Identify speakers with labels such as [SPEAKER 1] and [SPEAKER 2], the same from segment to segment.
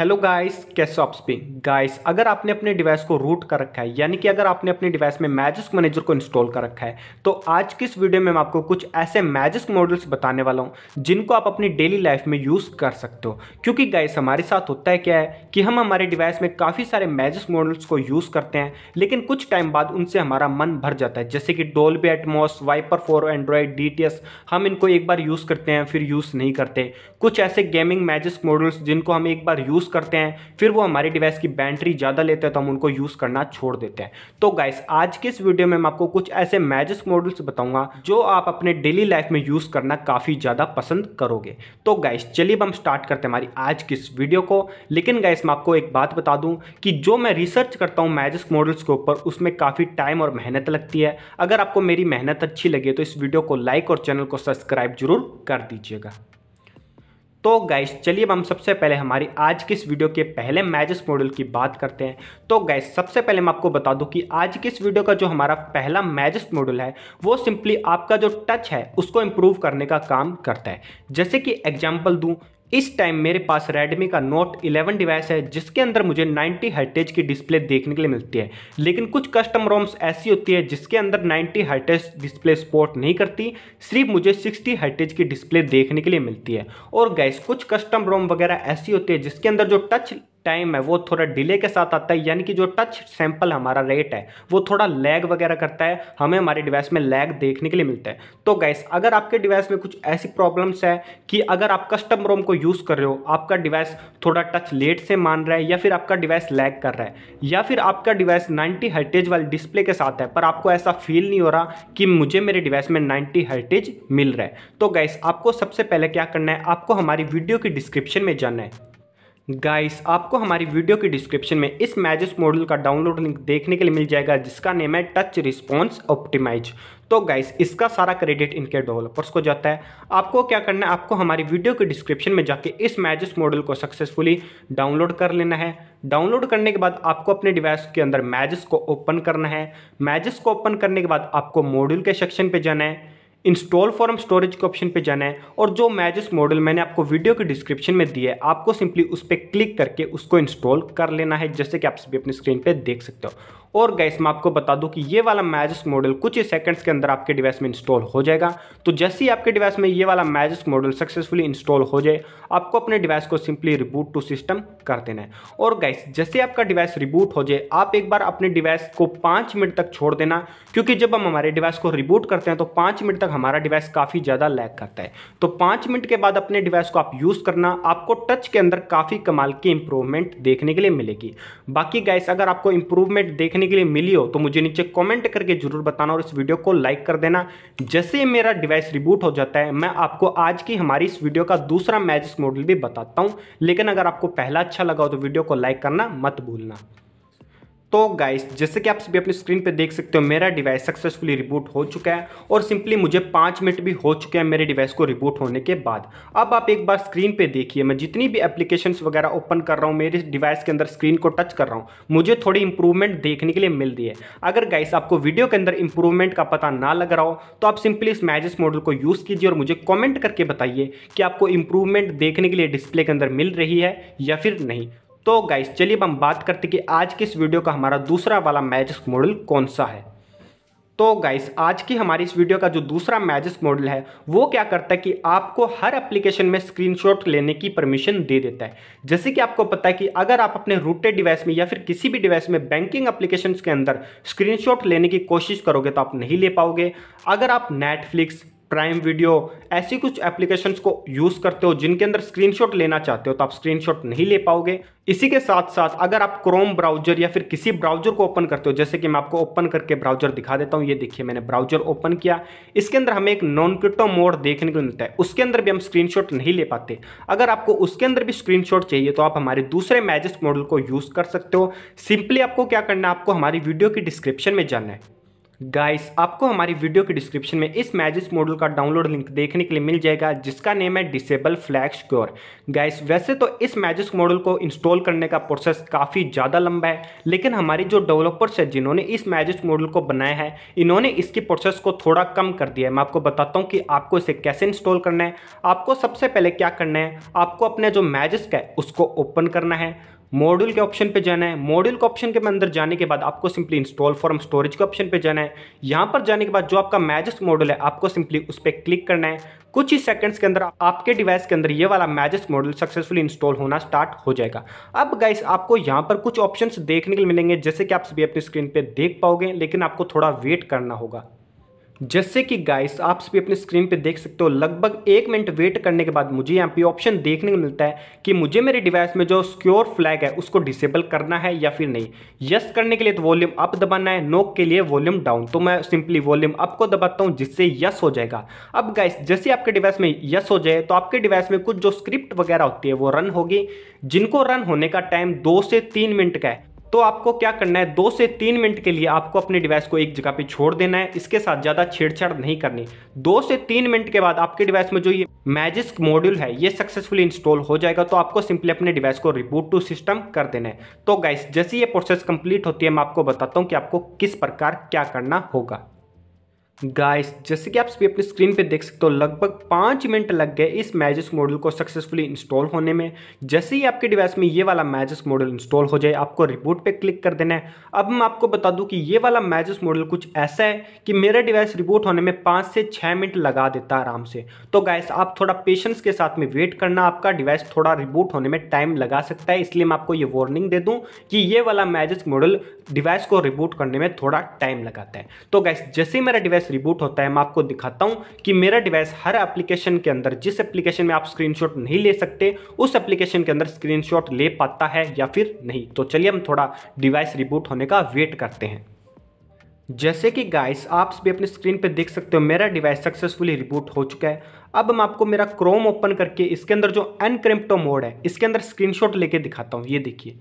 [SPEAKER 1] hello guys कैसे आप सभी गाइस अगर आपने अपने डिवाइस को रूट कर रखा है यानी कि अगर आपने अपने डिवाइस में मैजिस्क मैनेजर को इंस्टॉल कर रखा है तो आज की इस वीडियो में मैं आपको कुछ ऐसे मैजिस्क मॉडल्स बताने वाला हूं जिनको आप अपनी डेली लाइफ में यूज़ कर सकते हो क्योंकि गाइस हमारे साथ होता है क्या है कि हम हमारे डिवाइस में काफ़ी सारे मैजिस्क मॉडल्स को यूज़ करते हैं लेकिन कुछ टाइम बाद उनसे हमारा मन भर जाता है जैसे कि Dolby Atmos Viper four Android D हम इनको एक बार यूज़ करते हैं फिर यूज़ नहीं करते कुछ ऐसे गेमिंग मैजिस्क मॉडल्स जिनको हम एक बार यूज़ यूज़ करते हैं फिर वो हमारी डिवाइस की बैटरी ज़्यादा लेते हैं तो हम उनको यूज़ करना छोड़ देते हैं तो गाइस आज के इस वीडियो में मैं आपको कुछ ऐसे मैजिक मॉडल्स बताऊंगा जो आप अपने डेली लाइफ में यूज़ करना काफ़ी ज़्यादा पसंद करोगे तो गाइस चलिए हम स्टार्ट करते हैं हमारी आज की इस वीडियो को लेकिन गाइस मैं आपको एक बात बता दूँ कि जो मैं रिसर्च करता हूँ मैजिक मॉडल्स के ऊपर उसमें काफ़ी टाइम और मेहनत लगती है अगर आपको मेरी मेहनत अच्छी लगे तो इस वीडियो को लाइक और चैनल को सब्सक्राइब जरूर कर दीजिएगा तो गैस चलिए हम सबसे पहले हमारी आज की इस वीडियो के पहले मैजिस मॉडल की बात करते हैं तो गैस सबसे पहले मैं आपको बता दूं कि आज की इस वीडियो का जो हमारा पहला मैजिस मॉडल है वो सिंपली आपका जो टच है उसको इम्प्रूव करने का काम करता है जैसे कि एग्जाम्पल दूं इस टाइम मेरे पास रेडमी का नोट 11 डिवाइस है जिसके अंदर मुझे 90 हर्टेज की डिस्प्ले देखने के लिए मिलती है लेकिन कुछ कस्टम रोम्स ऐसी होती है जिसके अंदर 90 हर्टेज डिस्प्ले सपोर्ट नहीं करती सिर्फ मुझे 60 हर्टेज की डिस्प्ले देखने के लिए मिलती है और गैस कुछ कस्टम रोम वगैरह ऐसी होती है जिसके अंदर जो टच टाइम है वो थोड़ा डिले के साथ आता है यानी कि जो टच सैंपल हमारा रेट है वो थोड़ा लैग वगैरह करता है हमें हमारे डिवाइस में लैग देखने के लिए मिलता है तो गैस अगर आपके डिवाइस में कुछ ऐसी प्रॉब्लम्स है कि अगर आप कस्टम रोम को यूज़ कर रहे हो आपका डिवाइस थोड़ा टच लेट से मान रहा है या फिर आपका डिवाइस लैग कर रहा है या फिर आपका डिवाइस नाइन्टी हर्टेज वाले डिस्प्ले के साथ है पर आपको ऐसा फील नहीं हो रहा कि मुझे मेरे डिवाइस में नाइन्टी हर्टेज मिल रहा है तो गैस आपको सबसे पहले क्या करना है आपको हमारी वीडियो की डिस्क्रिप्शन में जाना है गाइस आपको हमारी वीडियो के डिस्क्रिप्शन में इस मैजिस मॉडल का डाउनलोड लिंक देखने के लिए मिल जाएगा जिसका नेम है टच रिस्पॉन्स ऑप्टिमाइज तो गाइस इसका सारा क्रेडिट इनके डेवलपर्स को जाता है आपको क्या करना है आपको हमारी वीडियो के डिस्क्रिप्शन में जाके इस मैजिस मॉडल को सक्सेसफुली डाउनलोड कर लेना है डाउनलोड करने के बाद आपको अपने डिवाइस के अंदर मैजिस को ओपन करना है मैजिस को ओपन करने के बाद आपको मॉड्यूल के सेक्शन पर जाना है इंस्टॉल फॉर्म स्टोरेज के ऑप्शन पे जाना है और जो मैजिस मॉडल मैंने आपको वीडियो के डिस्क्रिप्शन में दिया है आपको सिंपली उस पर क्लिक करके उसको इंस्टॉल कर लेना है जैसे कि आप सभी अपनी स्क्रीन पे देख सकते हो और गैस मैं आपको बता दूं कि ये वाला मैजिस मॉडल कुछ ही सेकंड्स के अंदर आपके डिवाइस में इंस्टॉल हो जाएगा तो जैसे ही आपके डिवाइस में ये वाला मैजिस मॉडल सक्सेसफुली इंस्टॉल हो जाए आपको अपने डिवाइस को सिंपली रिबूट टू सिस्टम कर देना है और गैस जैसे आपका डिवाइस रिबूट हो जाए आप एक बार अपने डिवाइस को पाँच मिनट तक छोड़ देना क्योंकि जब हम हमारे डिवाइस को रिबूट करते हैं तो पाँच मिनट तक हमारा डिवाइस काफ़ी ज़्यादा लैग करता है तो पाँच मिनट के बाद अपने डिवाइस को आप यूज़ करना आपको टच के अंदर काफ़ी कमाल की इंप्रूवमेंट देखने के लिए मिलेगी बाकी गैस अगर आपको इंप्रूवमेंट देखने के लिए मिली हो तो मुझे नीचे कॉमेंट करके जरूर बताना और इस वीडियो को लाइक कर देना जैसे मेरा डिवाइस रिबूट हो जाता है मैं आपको आज की हमारी इस वीडियो का दूसरा मैजिक मॉडल भी बताता हूँ लेकिन अगर आपको पहला अच्छा लगा हो तो वीडियो को लाइक करना मत भूलना तो गाइस जैसे कि आप सभी अपनी स्क्रीन पे देख सकते हो मेरा डिवाइस सक्सेसफुली रिबूट हो चुका है और सिंपली मुझे पाँच मिनट भी हो चुके हैं मेरे डिवाइस को रिबूट होने के बाद अब आप एक बार स्क्रीन पे देखिए मैं जितनी भी एप्लीकेशंस वगैरह ओपन कर रहा हूँ मेरे डिवाइस के अंदर स्क्रीन को टच कर रहा हूँ मुझे थोड़ी इंप्रूवमेंट देखने के लिए मिल रही है अगर गाइस आपको वीडियो के अंदर इंप्रूवमेंट का पता ना लग रहा हो तो आप सिंपली इस मैजिस मॉडल को यूज़ कीजिए और मुझे कॉमेंट करके बताइए कि आपको इंप्रूवमेंट देखने के लिए डिस्प्ले के अंदर मिल रही है या फिर नहीं तो गाइस चलिए अब हम बात करते कि आज के इस वीडियो का हमारा दूसरा वाला मैजिक मॉडल कौन सा है तो गाइस आज की हमारी इस वीडियो का जो दूसरा मैजिक मॉडल है वो क्या करता है कि आपको हर एप्लीकेशन में स्क्रीनशॉट लेने की परमिशन दे देता है जैसे कि आपको पता है कि अगर आप अपने रूटेड डिवाइस में या फिर किसी भी डिवाइस में बैंकिंग एप्लीकेशन के अंदर स्क्रीनशॉट लेने की कोशिश करोगे तो आप नहीं ले पाओगे अगर आप नेटफ्लिक्स प्राइम वीडियो ऐसी कुछ एप्लीकेशंस को यूज़ करते हो जिनके अंदर स्क्रीनशॉट लेना चाहते हो तो आप स्क्रीनशॉट नहीं ले पाओगे इसी के साथ साथ अगर आप क्रोम ब्राउजर या फिर किसी ब्राउजर को ओपन करते हो जैसे कि मैं आपको ओपन करके ब्राउजर दिखा देता हूँ ये देखिए मैंने ब्राउजर ओपन किया इसके अंदर हमें एक नॉन क्रिप्टो मोड देखने को मिलता है उसके अंदर भी हम स्क्रीन नहीं ले पाते अगर आपको उसके अंदर भी स्क्रीन चाहिए तो आप हमारे दूसरे मैजिक मॉडल को यूज़ कर सकते हो सिंपली आपको क्या करना है आपको हमारी वीडियो की डिस्क्रिप्शन में जानना है गाइस आपको हमारी वीडियो के डिस्क्रिप्शन में इस मैजिस मॉडल का डाउनलोड लिंक देखने के लिए मिल जाएगा जिसका नेम है डिसेबल फ्लैक्स क्योर गाइस वैसे तो इस मैजिस मॉडल को इंस्टॉल करने का प्रोसेस काफ़ी ज़्यादा लंबा है लेकिन हमारी जो डेवलपर्स हैं जिन्होंने इस मैजिस मॉडल को बनाया है इन्होंने इसकी प्रोसेस को थोड़ा कम कर दिया है मैं आपको बताता हूँ कि आपको इसे कैसे इंस्टॉल करना है आपको सबसे पहले क्या करना है आपको अपने जो मैजिस है उसको ओपन करना है मॉड्यूल के ऑप्शन पे जाना है मॉड्यूल के ऑप्शन के अंदर जाने के बाद आपको सिंपली इंस्टॉल फॉर्म स्टोरेज के ऑप्शन पे जाना है यहाँ पर जाने के बाद जो आपका मैजस मॉडल है आपको सिंपली उस पर क्लिक करना है कुछ ही सेकंड्स के अंदर आपके डिवाइस के अंदर ये वाला मैजस मॉडल सक्सेसफुली इंस्टॉल होना स्टार्ट हो जाएगा अब गाइस आपको यहाँ पर कुछ ऑप्शन देखने के मिलेंगे जैसे कि आप सभी अपनी स्क्रीन पर देख पाओगे लेकिन आपको थोड़ा वेट करना होगा जैसे कि गाइस आप सभी अपने स्क्रीन पे देख सकते हो लगभग एक मिनट वेट करने के बाद मुझे यहाँ पे ऑप्शन देखने को मिलता है कि मुझे मेरे डिवाइस में जो स्क्योर फ्लैग है उसको डिसेबल करना है या फिर नहीं यस करने के लिए तो वॉल्यूम अप दबाना है नो के लिए वॉल्यूम डाउन तो मैं सिंपली वॉल्यूम अप को दबाता हूँ जिससे यस हो जाएगा अब गाइस जैसे आपके डिवाइस में यस हो जाए तो आपके डिवाइस में कुछ जो स्क्रिप्ट वगैरह होती है वो रन होगी जिनको रन होने का टाइम दो से तीन मिनट का है तो आपको क्या करना है दो से तीन मिनट के लिए आपको अपने डिवाइस को एक जगह पे छोड़ देना है इसके साथ ज़्यादा छेड़छाड़ नहीं करनी दो से तीन मिनट के बाद आपके डिवाइस में जो ये मैजिस्क मॉड्यूल है ये सक्सेसफुली इंस्टॉल हो जाएगा तो आपको सिंपली अपने डिवाइस को रिबूट टू सिस्टम कर देना है तो गाइस जैसे ये प्रोसेस कंप्लीट होती है मैं आपको बताता हूँ कि आपको किस प्रकार क्या करना होगा गाइस जैसे कि आप सभी अपनी स्क्रीन पे देख सकते हो लगभग पाँच मिनट लग गए इस मैजिस मॉडल को सक्सेसफुली इंस्टॉल होने में जैसे ही आपके डिवाइस में ये वाला मैजिस मॉडल इंस्टॉल हो जाए आपको रिबूट पे क्लिक कर देना है अब मैं आपको बता दूं कि ये वाला मैजिस मॉडल कुछ ऐसा है कि मेरा डिवाइस रिबूट होने में पाँच से छः मिनट लगा देता है आराम से तो गाइस आप थोड़ा पेशेंस के साथ में वेट करना आपका डिवाइस थोड़ा रिबूट होने में टाइम लगा सकता है इसलिए मैं आपको ये वार्निंग दे दूँ कि ये वाला मैजिस मॉडल डिवाइस को रिबूट करने में थोड़ा टाइम लगाता है तो गैस जैसे ही मेरा डिवाइस रिबूट होता है मैं आपको दिखाता हूं कि मेरा डिवाइस हर एप्लीकेशन के अंदर जिस एप्लीकेशन में आप स्क्रीनशॉट नहीं ले सकते उस एप्लीकेशन के अंदर स्क्रीनशॉट ले पाता है या फिर नहीं तो चलिए हम थोड़ा डिवाइस रिबूट होने का वेट करते हैं जैसे कि गाइस आप भी अपने स्क्रीन पे देख सकते हो मेरा डिवाइस सक्सेसफुली रिबूट हो चुका है अब मैं आपको मेरा क्रोम ओपन करके इसके अंदर जो एनक्रिप्टो मोड है इसके अंदर स्क्रीनशॉट लेके दिखाता हूँ ये देखिए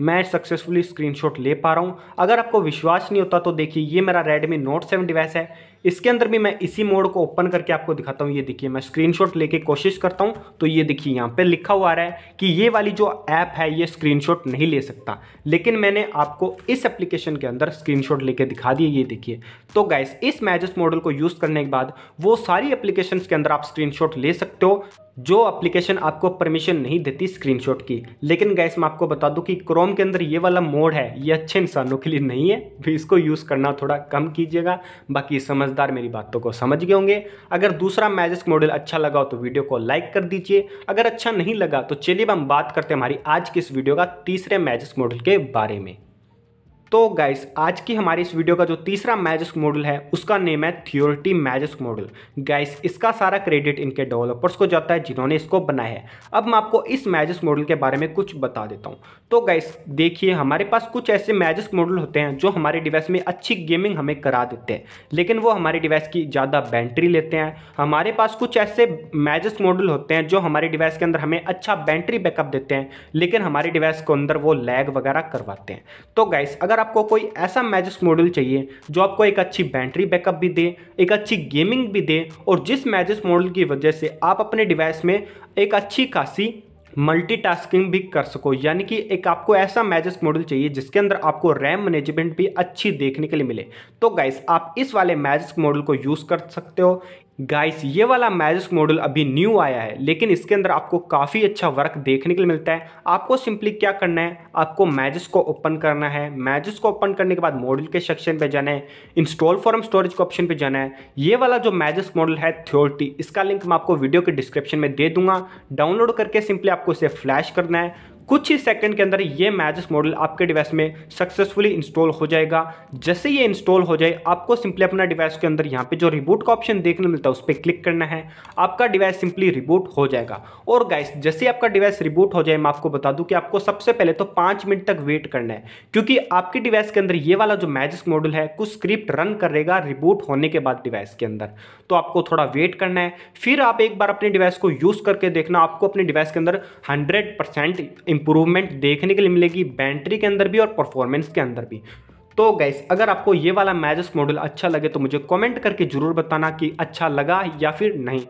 [SPEAKER 1] मैं सक्सेसफुली स्क्रीनशॉट ले पा रहा हूँ अगर आपको विश्वास नहीं होता तो देखिए ये मेरा Redmi Note 7 डिवाइस है इसके अंदर भी मैं इसी मोड को ओपन करके आपको दिखाता हूँ ये देखिए मैं स्क्रीनशॉट लेके कोशिश करता हूँ तो ये देखिए यहाँ पे लिखा हुआ आ रहा है कि ये वाली जो ऐप है ये स्क्रीनशॉट नहीं ले सकता लेकिन मैंने आपको इस एप्लीकेशन के अंदर स्क्रीनशॉट लेके दिखा दिए ये देखिए तो गैस इस मैजिस मॉडल को यूज़ करने के बाद वो सारी एप्लीकेशन के अंदर आप स्क्रीन ले सकते हो जो एप्लीकेशन आपको परमिशन नहीं देती स्क्रीनशॉट की लेकिन गैस मैं आपको बता दूं कि क्रोम के अंदर ये वाला मोड है ये अच्छे इंसानों के लिए नहीं है भी इसको यूज़ करना थोड़ा कम कीजिएगा बाकी समझ समझदार मेरी बातों को समझ गए होंगे अगर दूसरा मैजिक मॉडल अच्छा लगा हो तो वीडियो को लाइक कर दीजिए अगर अच्छा नहीं लगा तो चलिए हम बात करते हैं हमारी आज की इस वीडियो का तीसरे मैजिक मॉडल के बारे में तो गाइस आज की हमारी इस वीडियो का जो तीसरा मैजिस्क मॉडल है उसका नेम है थियोरिटी मैजिस्क मॉडल गाइस इसका सारा क्रेडिट इनके डेवलपर्स को जाता है जिन्होंने इसको बनाया है अब मैं आपको इस मैजिक मॉडल के बारे में कुछ बता देता हूँ तो गाइस देखिए हमारे पास कुछ ऐसे मैजिक मॉडल होते हैं जो हमारे डिवाइस में अच्छी गेमिंग हमें करा देते हैं लेकिन वो हमारे डिवाइस की ज़्यादा बैटरी लेते हैं हमारे पास कुछ ऐसे मैजिक मॉडल होते हैं जो हमारे डिवाइस के अंदर हमें अच्छा बैटरी बैकअप देते हैं लेकिन हमारे डिवाइस के अंदर वो लैग वगैरह करवाते हैं तो गाइस अगर अगर आपको कोई ऐसा मैजिक मॉड्यूल चाहिए जो आपको एक अच्छी बैटरी बैकअप भी दे एक अच्छी गेमिंग भी दे और जिस मैजिक मॉडल की वजह से आप अपने डिवाइस में एक अच्छी खासी मल्टीटास्किंग भी कर सको यानी कि एक आपको ऐसा मैजिक मॉडल चाहिए जिसके अंदर आपको रैम मैनेजमेंट भी अच्छी देखने के लिए मिले तो गाइस आप इस वाले मैजिक मॉडल को यूज़ कर सकते हो गाइस ये वाला मैजिक मॉडल अभी न्यू आया है लेकिन इसके अंदर आपको काफ़ी अच्छा वर्क देखने के लिए मिलता है आपको सिंपली क्या करना है आपको मैजिस को ओपन करना है मैजिस को ओपन करने के बाद मॉडल के सेक्शन पे जाना है इंस्टॉल फॉरम स्टोरेज के ऑप्शन पे जाना है ये वाला जो मैजिस मॉडल है थ्योरिटी इसका लिंक मैं आपको वीडियो के डिस्क्रिप्शन में दे दूंगा डाउनलोड करके सिंपली आपको इसे फ्लैश करना है कुछ ही सेकंड के अंदर ये मैजिक मॉडल आपके डिवाइस में सक्सेसफुली इंस्टॉल हो जाएगा जैसे ये इंस्टॉल हो जाए आपको सिंपली अपना डिवाइस के अंदर यहाँ पे जो रिबूट का ऑप्शन देखने मिलता है उस पर क्लिक करना है आपका डिवाइस सिंपली रिबूट हो जाएगा और गाइस जैसे आपका डिवाइस रिबूट हो जाए मैं आपको बता दूँ कि आपको सबसे पहले तो पाँच मिनट तक वेट करना है क्योंकि आपके डिवाइस के अंदर ये वाला जो मैजिक मॉडल है कुछ स्क्रिप्ट रन करेगा रिबूट होने के बाद डिवाइस के अंदर तो आपको थोड़ा वेट करना है फिर आप एक बार अपने डिवाइस को यूज़ करके देखना आपको अपने डिवाइस के अंदर हंड्रेड परसेंट इंप्रूवमेंट देखने के लिए मिलेगी बैटरी के अंदर भी और परफॉर्मेंस के अंदर भी तो गैस अगर आपको ये वाला मैजस मॉडल अच्छा लगे तो मुझे कमेंट करके ज़रूर बताना कि अच्छा लगा या फिर नहीं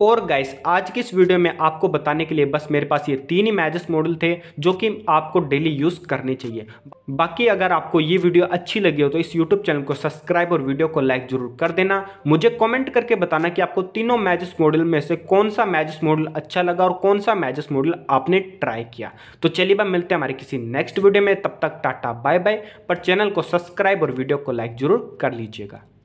[SPEAKER 1] और गाइस आज की इस वीडियो में आपको बताने के लिए बस मेरे पास ये तीन ही मैजिस मॉडल थे जो कि आपको डेली यूज़ करने चाहिए बाकी अगर आपको ये वीडियो अच्छी लगी हो तो इस यूट्यूब चैनल को सब्सक्राइब और वीडियो को लाइक जरूर कर देना मुझे कमेंट करके बताना कि आपको तीनों मैजिस मॉडल में से कौन सा मैजिस मॉडल अच्छा लगा और कौन सा मैजिस मॉडल आपने ट्राई किया तो चलिए बा मिलते हैं हमारे किसी नेक्स्ट वीडियो में तब तक टाटा बाय बाय पर चैनल को सब्सक्राइब और वीडियो को लाइक जरूर कर लीजिएगा